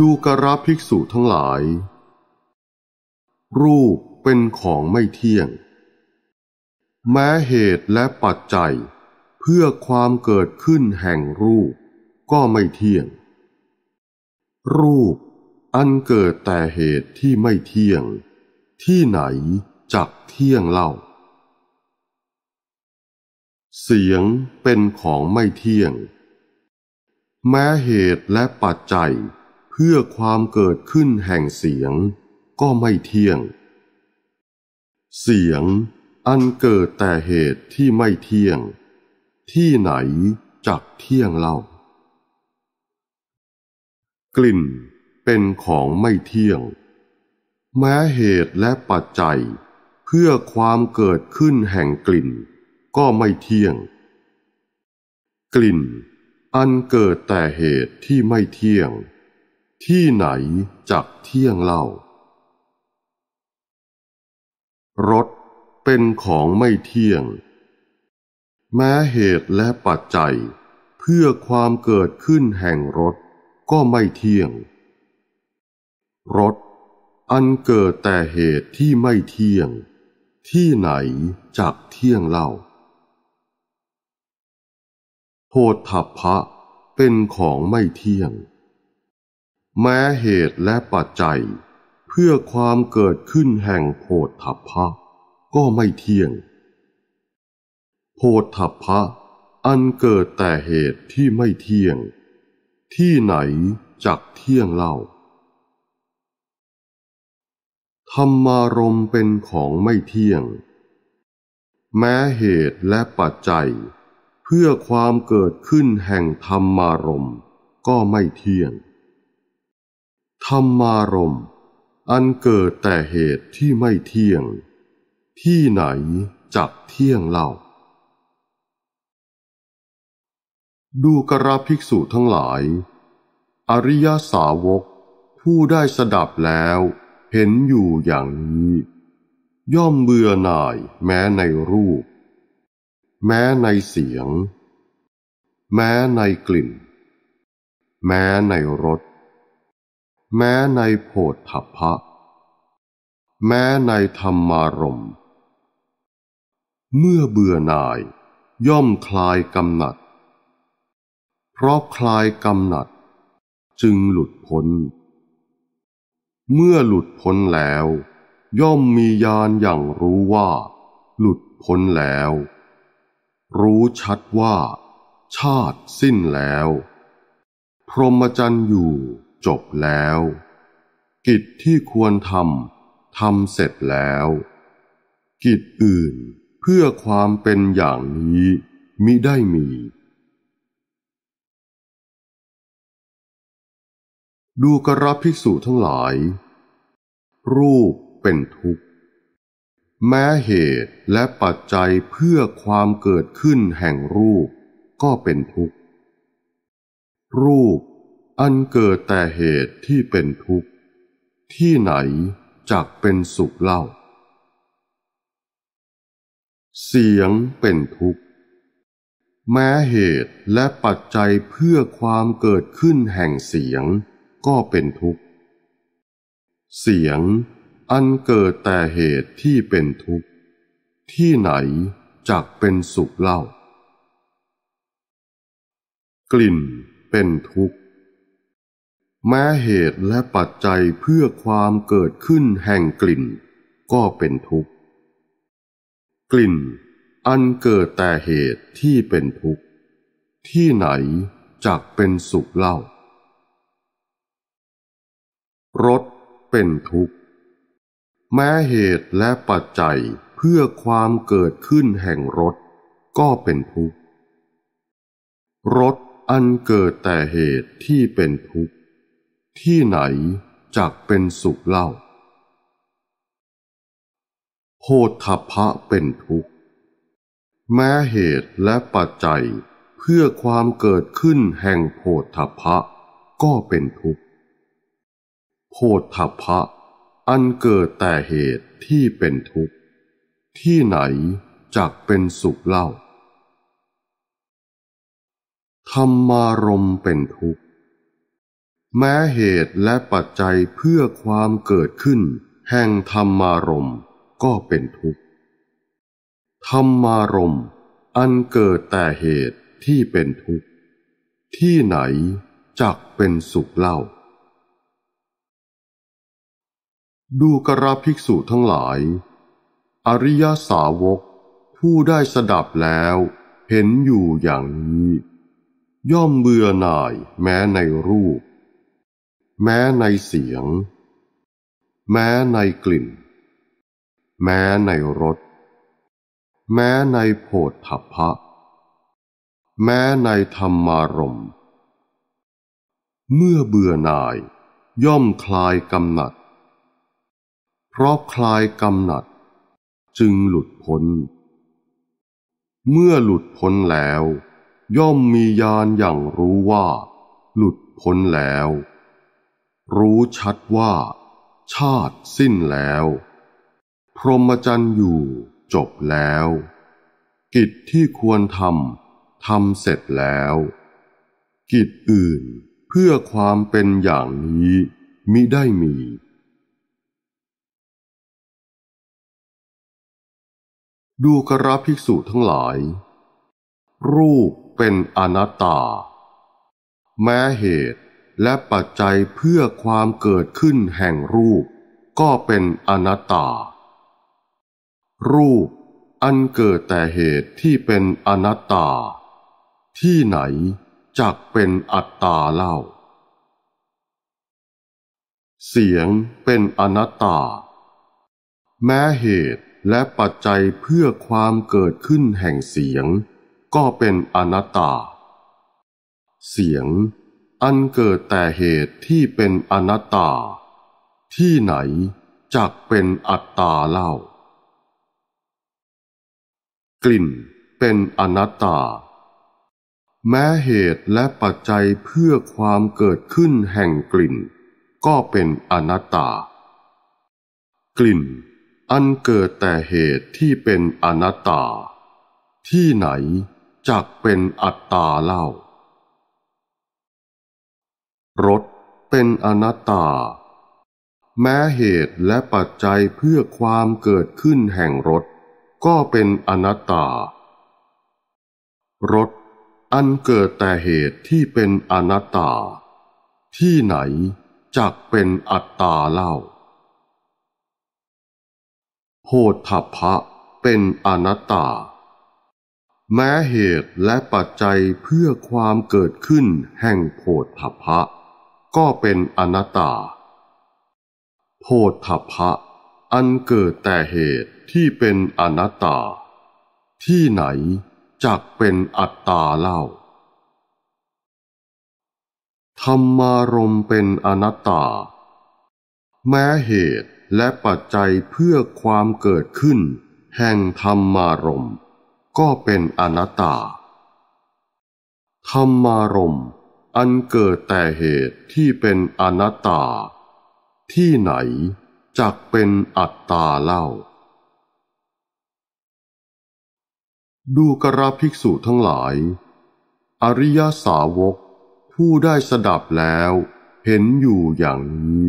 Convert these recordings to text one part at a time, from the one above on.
ดูกราภิกษุทั้งหลาย รูปเป็นของไม่เที่ยง แม้เหตุและปัจจัยเพื่อความเกิดขึ้นแห่งรูปก็ไม่เที่ยง รูปอันเกิดแต่เหตุที่ไม่เที่ยง ที่ไหนจักเที่ยงเล่า เสียงเป็นของไม่เที่ยง แม้เหตุและปัจจัยพื่อความเกิดขึ้นแห่งเสียงก็ไม่เที่ยง เสียงอันเกิดแต่เหตุที่ไม่เที่ยง ที่ไหนจักเที่ยงเล่า กลิ่นเป็นของไม่เที่ยง แม้เหตุและปัจจัย เพื่อความเกิดขึ้นแห่งกลิ่น ก็ไม่เที่ยง กลิ่น อันเกิดแต่เหตุที่ไม่เที่ยงที่ไหนจักเที่ยงเล่า รถ เป็นของไม่เที่ยง แม้เหตุและปัจจัย เพื่อความเกิดขึ้นแห่งรถ ก็ไม่เที่ยง รถ อันเกิดแต่เหตุที่ไม่เที่ยง ที่ไหนจักเที่ยงเล่า โพธพะเป็นของไม่เที่ยงแม้เหตุและปัจจัยเพื่อความเกิดขึ้นแห่งโพธพะก็ไม่เที่ยงโพธพะอันเกิดแต่เหตุที่ไม่เที่ยง ที่ไหนจักเที่ยงเล่าธรรมารมเป็นของไม่เที่ยง แม้เหตุและปัจจัยเพื่อความเกิดขึ้นแห่งธรรมารมก็ไม่เที่ยงธรรมารม อันเกิดแต่เหตุที่ไม่เที่ยง ที่ไหนจักเที่ยงเล่า ดูกระภิกษุทั้งหลาย อริยสาวก ผู้ได้สดับแล้วเห็นอยู่อย่างนี้ ย่อมเบื่อหน่ายแม้ในรูป แม้ในเสียง แม้ในกลิ่น แม้ในรสแม้ในโพธพะ แม้ในธรรมารม เมื่อเบื่อหน่ายย่อมคลายกำหนัด เพราะคลายกำหนัดจึงหลุดพ้นเมื่อหลุดพ้นแล้ว ย่อมมีญาณอย่างรู้ว่าหลุดพ้นแล้ว รู้ชัดว่าชาติสิ้นแล้ว พรหมจรรย์อยู่จบแล้วกิจที่ควรทำทำเสร็จแล้ว กิจอื่นเพื่อความเป็นอย่างนี้มิได้มี ดูกระภิกูุทั้งหลาย รูปเป็นทุกข์ แม้เหตุและปัจจัยเพื่อความเกิดขึ้นแห่งรูปก็เป็นทุกข์รูปอันเกิดแต่เหตุที่เป็นทุกข์ ที่ไหนจักเป็นสุขเล่า เสียงเป็นทุกข์แม้เหตุและปัจจัยเพื่อความเกิดขึ้นแห่งเสียงก็เป็นทุกข์เสียงอันเกิดแต่เหตุที่เป็นทุกข์ที่ไหนจักเป็นสุขเล่า กลิ่นเป็นทุกข์แม้เหตุและปัจจัยเพื่อความเกิดขึ้นแห่งกลิ่น ก็เป็นทุกข์ กลิ่น อันเกิดแต่เหตุที่เป็นทุกข์ที่ไหนจักเป็นสุขเล่ารสเป็นทุกข์แม้เหตุและปัจจัยเพื่อความเกิดขึ้นแห่งรสก็เป็นทุกข์รสอันเกิดแต่เหตุที่เป็นทุกข์ที่ไหนจักเป็นสุขเล่า โพธพะเป็นทุกข์แม้เหตุและปัจจัยเพื่อความเกิดขึ้นแห่งโพธพะก็เป็นทุกข์โพธพะ อันเกิดแต่เหตุที่เป็นทุกข์ ที่ไหนจักเป็นสุขเล่า ธรรมารมเป็นทุกข์แม้เหตุและปัจจัยเพื่อความเกิดขึ้น แห่งธรรมารมณ์ก็เป็นทุกข์ ธรรมารมณ์อันเกิดแต่เหตุที่เป็นทุกข์ที่ไหนจักเป็นสุขเล่า ดูกระภิกษุทั้งหลาย อริยสาวก ผู้ได้สดับแล้วเห็นอยู่อย่างนี้ ย่อมเบื่อหน่ายแม้ในรูปแม้ในเสียง แม้ในกลิ่น แม้ในรสแม้ในโผฏฐัพพะ แม้ในธรรมารม เมื่อเบื่อหน่ายย่อมคลายกำหนัด เพราะคลายกำหนัด จึงหลุดพ้น เมื่อหลุดพ้นแล้ว ย่อมมียานอย่างรู้ว่าหลุดพ้นแล้วรู้ชัดว่า ชาติสิ้นแล้ว พรหมจรรย์อยู่จบแล้ว กิจที่ควรทำทำเสร็จแล้ว กิจอื่นเพื่อความเป็นอย่างนี้มิได้มี ดูกระภิกษุทั้งหลาย รูปเป็นอนัตตา แม้เหตุและปัจจัยเพื่อความเกิดขึ้นแห่งรูป ก็เป็นอนัตตา รูป อันเกิดแต่เหตุที่เป็นอนัตตา ที่ไหนจักเป็นอัตตาเล่า เสียงเป็นอนัตตา แม้เหตุและปัจจัยเพื่อความเกิดขึ้นแห่งเสียง ก็เป็นอนัตตา เสียงอันเกิดแต่เหตุที่เป็นอนัตตา ที่ไหนจักเป็นอัตตาเล่า กลิ่นเป็นอนัตตา แม้เหตุและปัจจัยเพื่อความเกิดขึ้นแห่งกลิ่น ก็เป็นอนัตตา กลิ่นอันเกิดแต่เหตุที่เป็นอนัตตา ที่ไหนจักเป็นอัตตาเล่ารถเป็นอนัตตา แม้เหตุและปัจจัยเพื่อความเกิดขึ้นแห่งรถ ก็เป็นอนัตตา รถอันเกิดแต่เหตุที่เป็นอนัตตา ที่ไหนจักเป็นอัตตาเล่าโหดถัพพะเป็นอนัตตา แม้เหตุและปัจจัยเพื่อความเกิดขึ้นแห่งโพธพะก็เป็นอนัตตา โพธพะอันเกิดแต่เหตุที่เป็นอนัตตา ที่ไหนจักเป็นอัตตาเล่า ธรรมารมเป็นอนัตตา แม้เหตุและปัจจัยเพื่อความเกิดขึ้น แห่งธรรมารม ก็เป็นอนัตตา ธรรมารมอันเกิดแต่เหตุที่เป็นอนัตตา ที่ไหนจักเป็นอัตตาเล่า ดูกระภิกษุทั้งหลาย อริยสาวกผู้ได้สดับแล้วเห็นอยู่อย่างนี้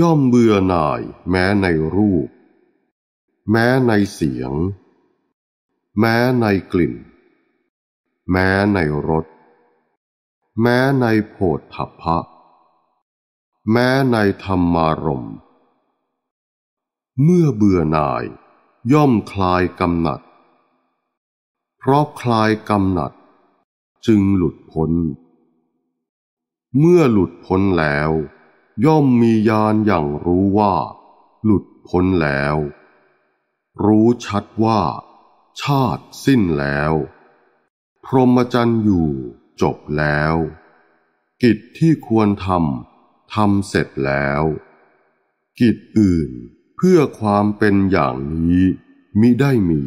ย่อมเบื่อหน่ายแม้ในรูป แม้ในเสียง แม้ในกลิ่น แม้ในรสแม้ในโพธิภพพะ แม้ในธรรมารม เมื่อเบื่อหน่ายย่อมคลายกำหนัด เพราะคลายกำหนัด จึงหลุดพ้น เมื่อหลุดพ้นแล้ว ย่อมมีญาณอย่างรู้ว่าหลุดพ้นแล้ว รู้ชัดว่าชาติสิ้นแล้ว พรหมจรรย์อยู่จบแล้วกิจที่ควรทำทำเสร็จแล้ว กิจอื่นเพื่อความเป็นอย่างนี้มิได้มี